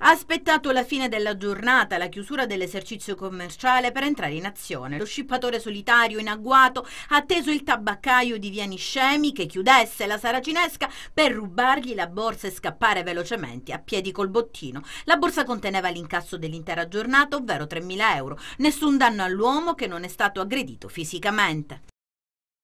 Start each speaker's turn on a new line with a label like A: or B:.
A: Ha aspettato la fine della giornata, la chiusura dell'esercizio commerciale per entrare in azione. Lo scippatore solitario in agguato ha atteso il tabaccaio di via Niscemi che chiudesse la saracinesca per rubargli la borsa e scappare velocemente a piedi col bottino. La borsa conteneva l'incasso dell'intera giornata, ovvero 3.000 euro. Nessun danno all'uomo che non è stato aggredito fisicamente.